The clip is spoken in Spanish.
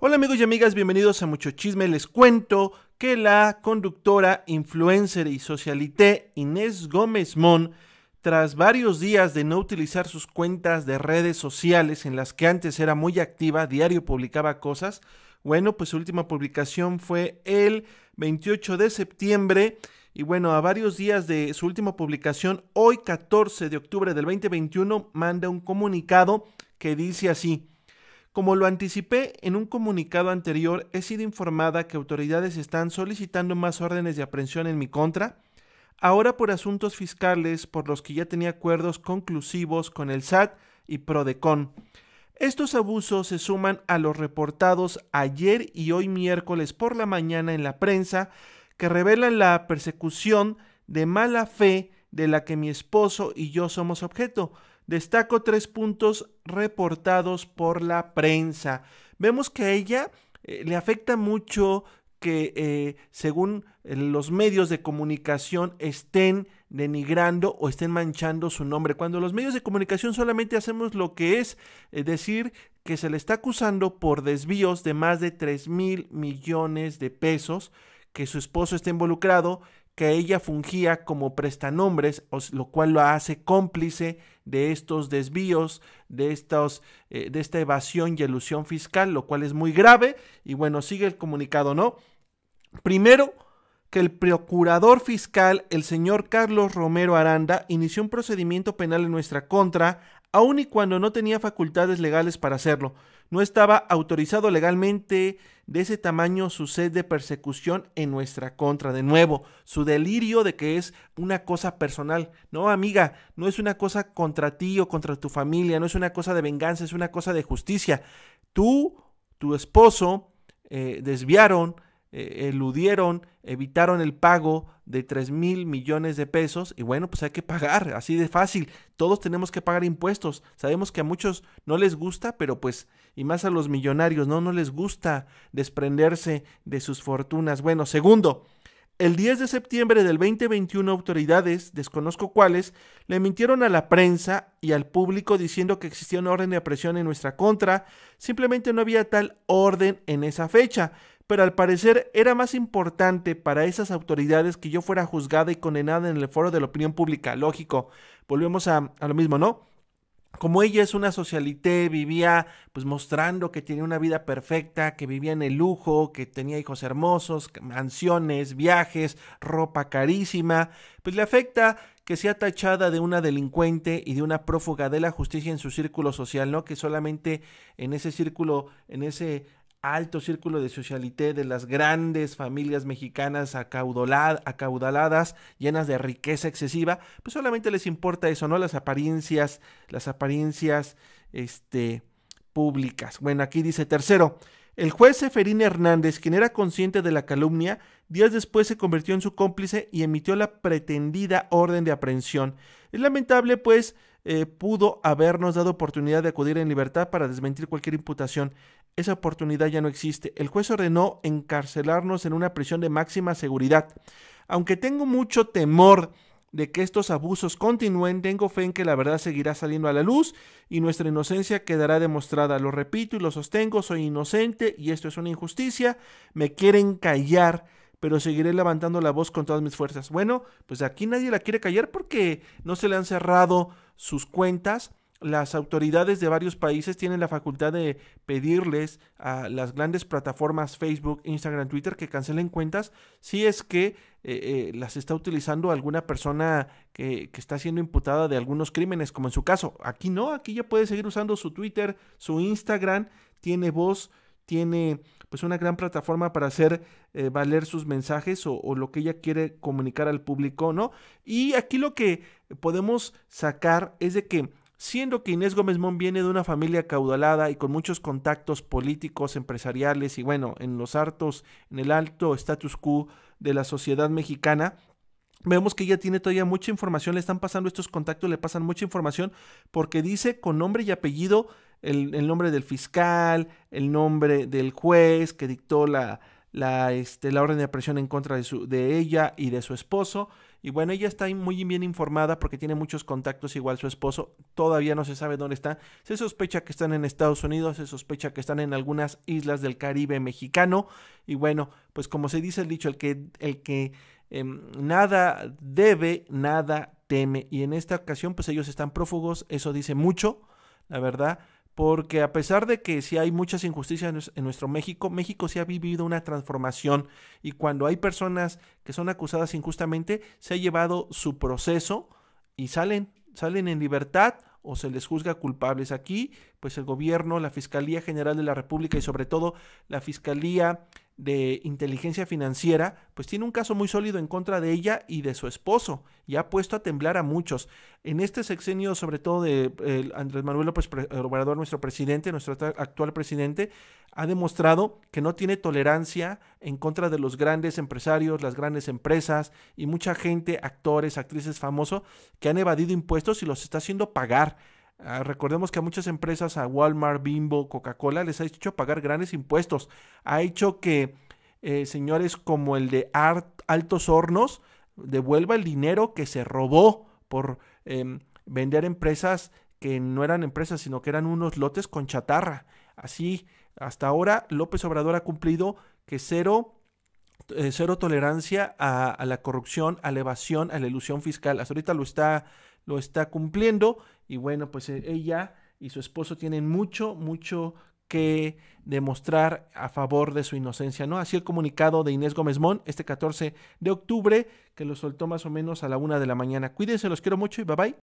Hola amigos y amigas, bienvenidos a Mucho Chisme. Les cuento que la conductora, influencer y socialité Inés Gómez Mon, tras varios días de no utilizar sus cuentas de redes sociales en las que antes era muy activa, diario publicaba cosas, bueno, pues su última publicación fue el 28 de septiembre y bueno, a varios días de su última publicación, hoy 14 de octubre del 2021, manda un comunicado que dice así. Como lo anticipé en un comunicado anterior, he sido informada que autoridades están solicitando más órdenes de aprehensión en mi contra, ahora por asuntos fiscales por los que ya tenía acuerdos conclusivos con el SAT y Prodecon. Estos abusos se suman a los reportados ayer y hoy miércoles por la mañana en la prensa que revelan la persecución de mala fe de la que mi esposo y yo somos objeto, destaco tres puntos reportados por la prensa. Vemos que a ella eh, le afecta mucho que eh, según eh, los medios de comunicación estén denigrando o estén manchando su nombre. Cuando los medios de comunicación solamente hacemos lo que es decir que se le está acusando por desvíos de más de 3 mil millones de pesos, que su esposo está involucrado, que ella fungía como prestanombres, lo cual lo hace cómplice de estos desvíos, de, estos, eh, de esta evasión y elusión fiscal, lo cual es muy grave. Y bueno, sigue el comunicado, ¿no? Primero, que el procurador fiscal, el señor Carlos Romero Aranda, inició un procedimiento penal en nuestra contra Aún y cuando no tenía facultades legales para hacerlo. No estaba autorizado legalmente de ese tamaño su sed de persecución en nuestra contra. De nuevo, su delirio de que es una cosa personal. No, amiga, no es una cosa contra ti o contra tu familia, no es una cosa de venganza, es una cosa de justicia. Tú, tu esposo, eh, desviaron eh, eludieron, evitaron el pago de tres mil millones de pesos y bueno, pues hay que pagar, así de fácil. Todos tenemos que pagar impuestos. Sabemos que a muchos no les gusta, pero pues, y más a los millonarios, no, no les gusta desprenderse de sus fortunas. Bueno, segundo, el 10 de septiembre del 2021 autoridades, desconozco cuáles, le mintieron a la prensa y al público diciendo que existía una orden de presión en nuestra contra, simplemente no había tal orden en esa fecha, pero al parecer era más importante para esas autoridades que yo fuera juzgada y condenada en el foro de la opinión pública. Lógico, volvemos a, lo mismo, ¿no? Como ella es una socialité, vivía pues mostrando que tenía una vida perfecta, que vivía en el lujo, que tenía hijos hermosos, mansiones, viajes, ropa carísima, pues le afecta que sea tachada de una delincuente y de una prófuga de la justicia en su círculo social, ¿no? Que solamente en ese círculo, en ese alto círculo de socialité de las grandes familias mexicanas acaudaladas, llenas de riqueza excesiva, pues solamente les importa eso, ¿no? Las apariencias, las apariencias, este, públicas. Bueno, aquí dice tercero, el juez Seferín Hernández, quien era consciente de la calumnia, días después se convirtió en su cómplice y emitió la pretendida orden de aprehensión. Es lamentable, pues, eh, pudo habernos dado oportunidad de acudir en libertad para desmentir cualquier imputación. Esa oportunidad ya no existe. El juez ordenó encarcelarnos en una prisión de máxima seguridad. Aunque tengo mucho temor de que estos abusos continúen, tengo fe en que la verdad seguirá saliendo a la luz y nuestra inocencia quedará demostrada. Lo repito y lo sostengo, soy inocente y esto es una injusticia. Me quieren callar, pero seguiré levantando la voz con todas mis fuerzas. Bueno, pues aquí nadie la quiere callar porque no se le han cerrado sus cuentas las autoridades de varios países tienen la facultad de pedirles a las grandes plataformas Facebook, Instagram, Twitter que cancelen cuentas si es que eh, eh, las está utilizando alguna persona que, está siendo imputada de algunos crímenes, como en su caso. Aquí no, aquí ya puede seguir usando su Twitter, su Instagram, tiene voz, tiene pues una gran plataforma para hacer eh, valer sus mensajes o, o lo que ella quiere comunicar al público, ¿no? Y aquí lo que podemos sacar es de que Siendo que Inés Gómez Món viene de una familia caudalada y con muchos contactos políticos, empresariales y bueno, en los hartos, en el alto status quo de la sociedad mexicana, vemos que ella tiene todavía mucha información, le están pasando estos contactos, le pasan mucha información porque dice con nombre y apellido el nombre del fiscal, el nombre del juez que dictó la, la, este, la orden de presión en contra de, su, de ella y de su esposo. Y bueno, ella está muy bien informada porque tiene muchos contactos, igual su esposo, todavía no se sabe dónde está. Se sospecha que están en Estados Unidos, se sospecha que están en algunas islas del Caribe mexicano. Y bueno, pues como se dice el dicho, el que, el que em, nada debe, nada teme. Y en esta ocasión, pues ellos están prófugos, eso dice mucho, la verdad porque a pesar de que sí hay muchas injusticias en nuestro México, México sí ha vivido una transformación y cuando hay personas que son acusadas injustamente, se ha llevado su proceso y salen, salen en libertad o se les juzga culpables. Aquí, pues el gobierno, la Fiscalía General de la República y sobre todo la Fiscalía de inteligencia financiera, pues tiene un caso muy sólido en contra de ella y de su esposo, y ha puesto a temblar a muchos. En este sexenio, sobre todo de Andrés Manuel López eh, Obrador, nuestro presidente, nuestro actual presidente, ha demostrado que no tiene tolerancia en contra de los grandes empresarios, las grandes empresas y mucha gente, actores, actrices famosos, que han evadido impuestos y los está haciendo pagar. Ah, recordemos que a muchas empresas, a Walmart, Bimbo, Coca-Cola, les ha hecho pagar grandes impuestos. Ha hecho que eh, señores como el de Altos Hornos devuelva el dinero que se robó por em, vender empresas que no eran empresas, sino que eran unos lotes con chatarra. Así, hasta ahora López Obrador ha cumplido que cero eh, cero tolerancia a, a, la corrupción, a la evasión, a la ilusión fiscal. Hasta ahorita lo está lo está cumpliendo y bueno, pues eh, ella y su esposo tienen mucho, mucho que demostrar a favor de su inocencia, ¿no? Así el comunicado de Inés Gómez Mon este 14 de octubre, que lo soltó más o menos a la una de la mañana. Cuídense, los quiero mucho y bye bye.